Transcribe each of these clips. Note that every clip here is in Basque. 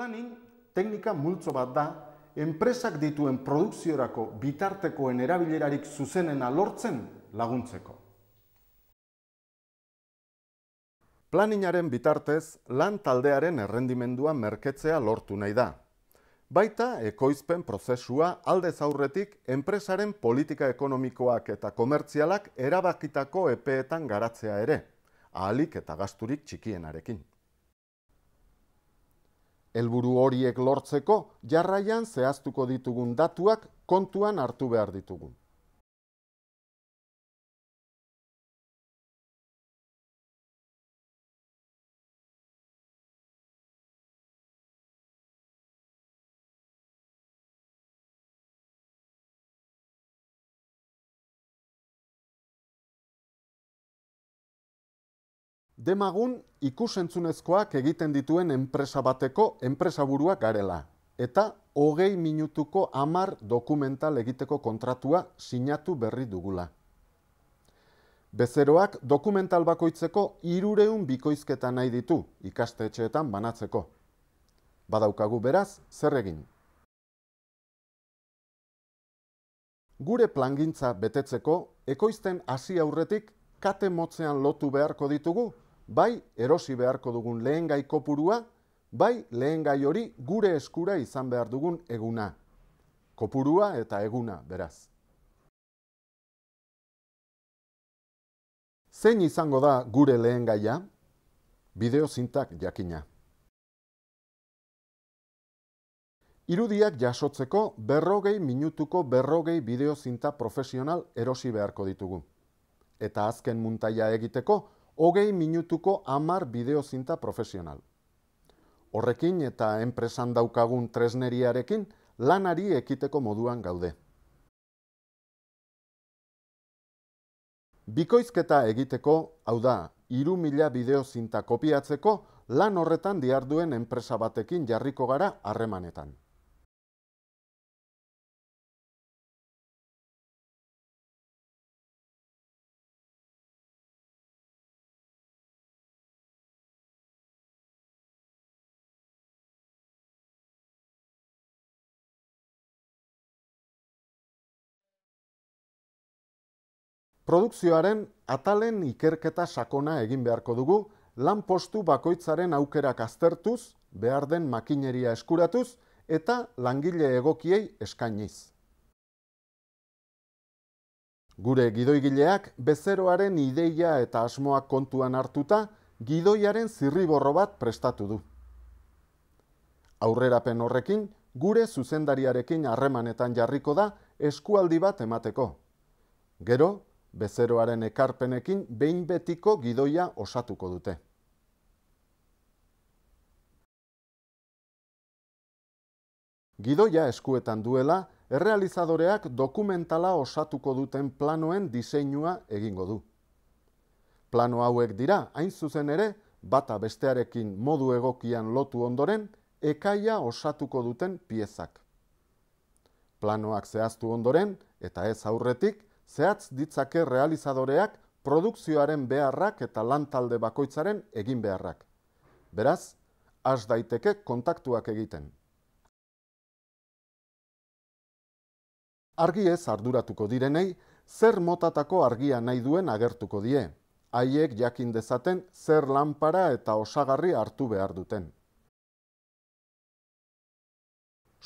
planning teknika multzo bat da, enpresak dituen produkziorako bitartekoen erabilerarik zuzenena lortzen laguntzeko. Planinaren bitartez, lan taldearen errendimendua merketzea lortu nahi da. Baita, ekoizpen prozesua alde zaurretik enpresaren politika ekonomikoak eta komertzialak erabakitako epeetan garatzea ere, ahalik eta gasturik txikienarekin. Elburu horiek lortzeko, jarraian zehaztuko ditugun datuak kontuan hartu behar ditugun. demagun ikusentzunezkoak egiten dituen enpresa bateko enpresa garela. Eta hogei minutuko amar dokumental egiteko kontratua sinatu berri dugula. Bezeroak dokumental bakoitzeko irureun bikoizketa nahi ditu ikaste banatzeko. Badaukagu beraz, zer egin. Gure plangintza betetzeko, ekoizten hasi aurretik kate motzean lotu beharko ditugu bai erosi beharko dugun lehen gai kopurua, bai lehen gai hori gure eskura izan behar dugun eguna. Kopurua eta eguna, beraz. Zein izango da gure lehen gaia? Bideo zintak jakina. Irudiak jasotzeko berrogei minutuko berrogei bideo zinta profesional erosi beharko ditugu. Eta azken muntaia egiteko, hogei minutuko amar bideo zinta profesional. Horrekin eta enpresan daukagun tresneriarekin lanari ekiteko moduan gaude. Bikoizketa egiteko, hau da, iru mila bideo zinta kopiatzeko, lan horretan diarduen enpresa batekin jarriko gara harremanetan. Produkzioaren atalen ikerketa sakona egin beharko dugu, lan postu bakoitzaren aukerak aztertuz, behar den makineria eskuratuz eta langile egokiei eskainiz. Gure gidoigileak bezeroaren ideia eta asmoak kontuan hartuta, gidoiaren zirriborro bat prestatu du. Aurrerapen horrekin, gure zuzendariarekin harremanetan jarriko da eskualdi bat emateko. Gero, bezeroaren ekarpenekin behin betiko gidoia osatuko dute. Gidoia eskuetan duela, errealizadoreak dokumentala osatuko duten planoen diseinua egingo du. Plano hauek dira, hain zuzen ere, bata bestearekin modu egokian lotu ondoren, ekaia osatuko duten piezak. Planoak zehaztu ondoren, eta ez aurretik, zehatz ditzake realizadoreak produkzioaren beharrak eta lantalde bakoitzaren egin beharrak. Beraz, has daiteke kontaktuak egiten. Argi ez arduratuko direnei, zer motatako argia nahi duen agertuko die, haiek jakin dezaten zer lanpara eta osagarri hartu behar duten.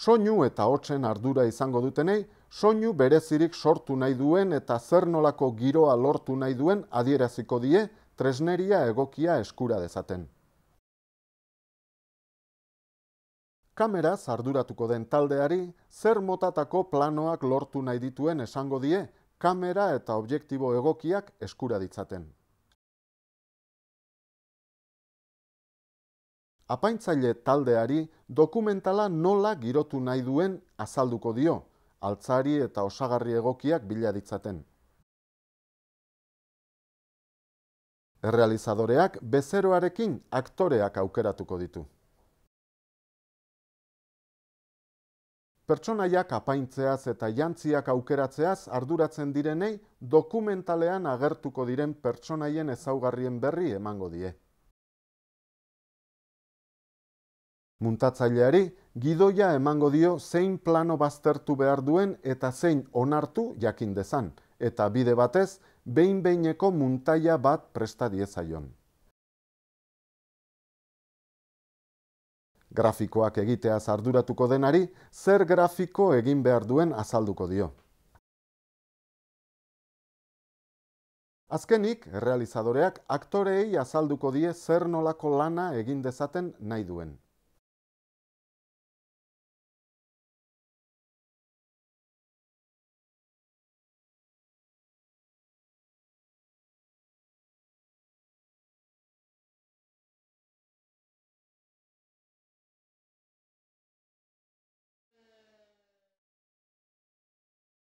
Soinu eta hotzen ardura izango dutenei, Soinu berezirik sortu nahi duen eta zer nolako giroa lortu nahi duen adieraziko die tresneria egokia eskura dezaten. Kamera zarduratuko den taldeari zer motatako planoak lortu nahi dituen esango die kamera eta objektibo egokiak eskura ditzaten. Apaintzaile taldeari dokumentala nola girotu nahi duen azalduko dio altzari eta osagarri egokiak bila ditzaten. Errealizadoreak bezeroarekin aktoreak aukeratuko ditu. Pertsonaiak apaintzeaz eta jantziak aukeratzeaz arduratzen direnei dokumentalean agertuko diren pertsonaien ezaugarrien berri emango die. Muntatzaileari, gidoia emango dio zein plano baztertu behar duen eta zein onartu jakin dezan, eta bide batez, behin-beineko muntaia bat presta diezaion. Grafikoak egitea zarduratuko denari, zer grafiko egin behar duen azalduko dio. Azkenik, realizadoreak aktoreei azalduko die zer nolako lana egin dezaten nahi duen.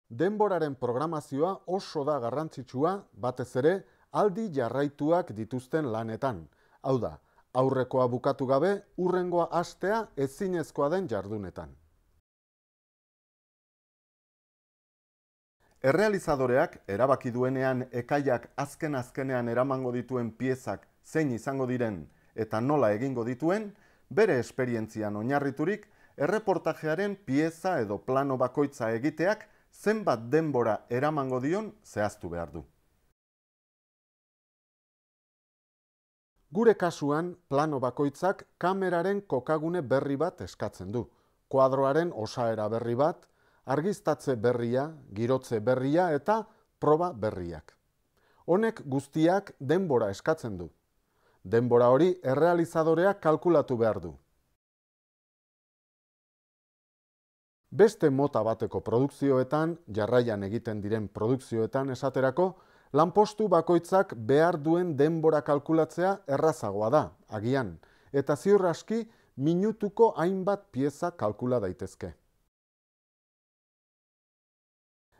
denboraren programazioa oso da garrantzitsua batez ere aldi jarraituak dituzten lanetan. Hau da, aurrekoa bukatu gabe, urrengoa astea ezinezkoa den jardunetan. Errealizadoreak erabaki duenean ekaiak azken azkenean eramango dituen piezak zein izango diren eta nola egingo dituen, bere esperientzian oinarriturik, erreportajearen pieza edo plano bakoitza egiteak zenbat denbora eramango dion zehaztu behar du. Gure kasuan, plano bakoitzak kameraren kokagune berri bat eskatzen du. Kuadroaren osaera berri bat, argiztatze berria, girotze berria eta proba berriak. Honek guztiak denbora eskatzen du. Denbora hori errealizadoreak kalkulatu behar du. Beste mota bateko produkzioetan, jarraian egiten diren produkzioetan esaterako, lanpostu bakoitzak behar duen denbora kalkulatzea errazagoa da, agian, eta ziur aski minutuko hainbat pieza kalkula daitezke.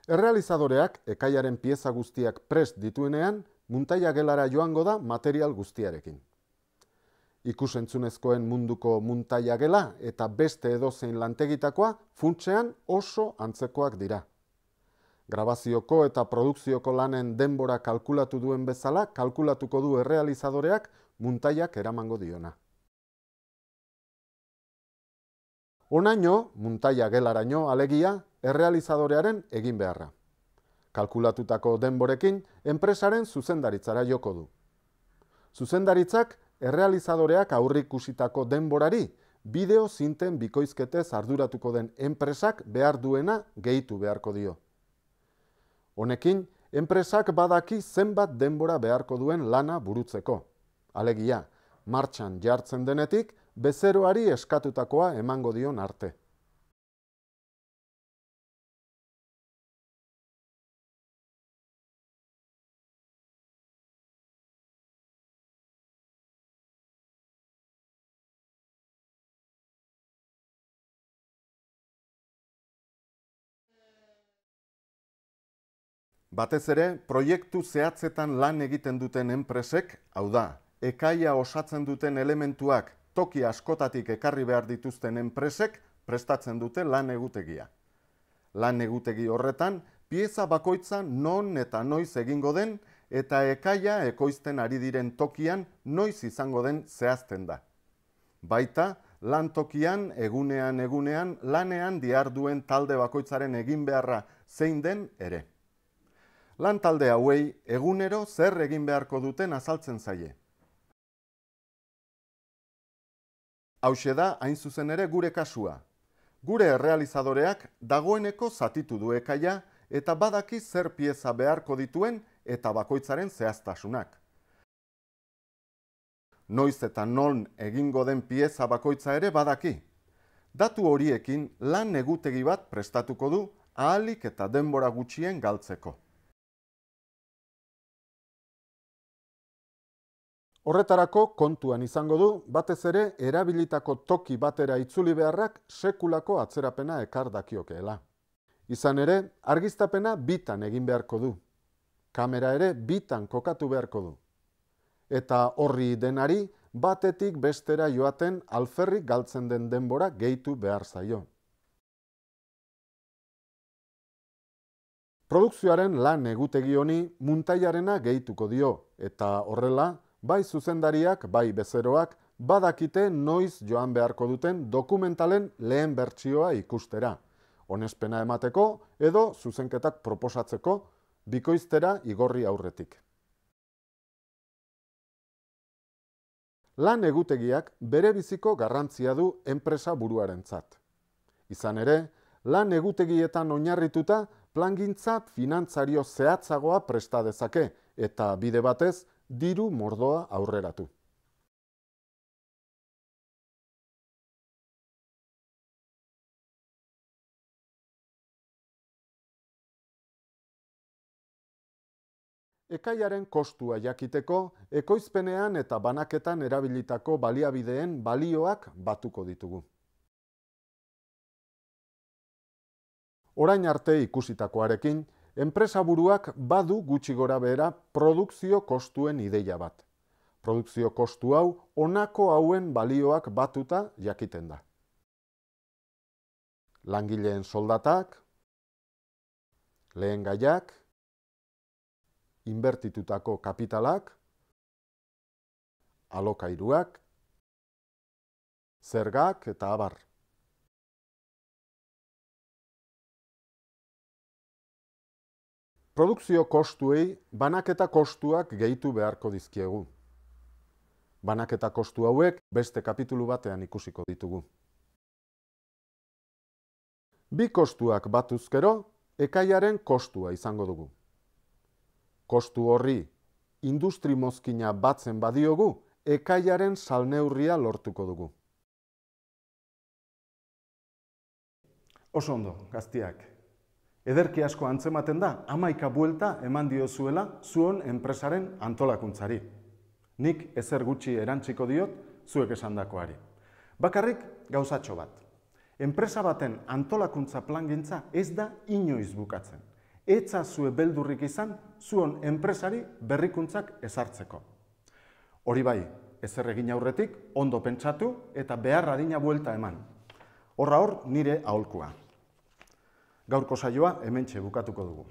Errealizadoreak ekaiaren pieza guztiak prest dituenean, muntaiagelara joango da material guztiarekin ikusentzunezkoen munduko muntaila eta beste edozein lantegitakoa funtsean oso antzekoak dira. Grabazioko eta produkzioko lanen denbora kalkulatu duen bezala, kalkulatuko du errealizadoreak muntaiak eramango diona. Onaino, muntaia gelaraino alegia, errealizadorearen egin beharra. Kalkulatutako denborekin, enpresaren zuzendaritzara joko du. Zuzendaritzak, errealizadoreak aurrikusitako denborari, bideo zinten bikoizketez arduratuko den enpresak behar duena gehitu beharko dio. Honekin, enpresak badaki zenbat denbora beharko duen lana burutzeko. Alegia, martxan jartzen denetik, bezeroari eskatutakoa emango dion arte. Batez ere, proiektu zehatzetan lan egiten duten enpresek, hau da, ekaia osatzen duten elementuak toki askotatik ekarri behar dituzten enpresek, prestatzen dute lan egutegia. Lan egutegi horretan, pieza bakoitza non eta noiz egingo den, eta ekaia ekoizten ari diren tokian noiz izango den zehazten da. Baita, lan tokian, egunean egunean, lanean diharduen talde bakoitzaren egin beharra zein den ere lan talde hauei egunero zer egin beharko duten azaltzen zaie. Hauxe da hain zuzen ere gure kasua. Gure errealizadoreak dagoeneko zatitu du ekaia eta badaki zer pieza beharko dituen eta bakoitzaren zehaztasunak. Noiz eta non egingo den pieza bakoitza ere badaki. Datu horiekin lan egutegi bat prestatuko du ahalik eta denbora gutxien galtzeko. Horretarako kontuan izango du, batez ere erabilitako toki batera itzuli beharrak sekulako atzerapena ekar dakiokeela. Izan ere, argiztapena bitan egin beharko du. Kamera ere bitan kokatu beharko du. Eta horri denari, batetik bestera joaten alferrik galtzen den denbora gehitu behar zaio. Produkzioaren lan egutegioni muntaiarena gehituko dio, eta horrela, bai zuzendariak, bai bezeroak, badakite noiz joan beharko duten dokumentalen lehen bertsioa ikustera. Honezpena emateko edo zuzenketak proposatzeko bikoiztera igorri aurretik. Lan egutegiak bere biziko garrantzia du enpresa buruarentzat. Izan ere, lan egutegietan oinarrituta plangintza finantzario zehatzagoa prestadezake eta bide batez, diru mordoa aurreratu. Ekaiaren kostua jakiteko, ekoizpenean eta banaketan erabilitako baliabideen balioak batuko ditugu. Orain arte ikusitakoarekin, enpresa buruak badu gutxi gora behera produkzio kostuen ideia bat. Produkzio kostu hau honako hauen balioak batuta jakiten da. Langileen soldatak, lehen gaiak, inbertitutako kapitalak, alokairuak, zergak eta abar. produkzio kostuei banaketa kostuak gehitu beharko dizkiegu. Banaketa kostu hauek beste kapitulu batean ikusiko ditugu. Bi kostuak batuzkero, ekaiaren kostua izango dugu. Kostu horri, industri mozkina batzen badiogu, ekaiaren salneurria lortuko dugu. Oso ondo, gaztiak ederki asko antzematen da, amaika buelta eman dio zuela zuen enpresaren antolakuntzari. Nik ezer gutxi erantziko diot zuek esandakoari. Bakarrik gauzatxo bat. Enpresa baten antolakuntza plangintza ez da inoiz bukatzen. Etza zue beldurrik izan zuen enpresari berrikuntzak ezartzeko. Hori bai, ezer egin aurretik, ondo pentsatu eta beharra adina buelta eman. Horra hor, nire aholkua gaurko saioa hementxe bukatuko dugu.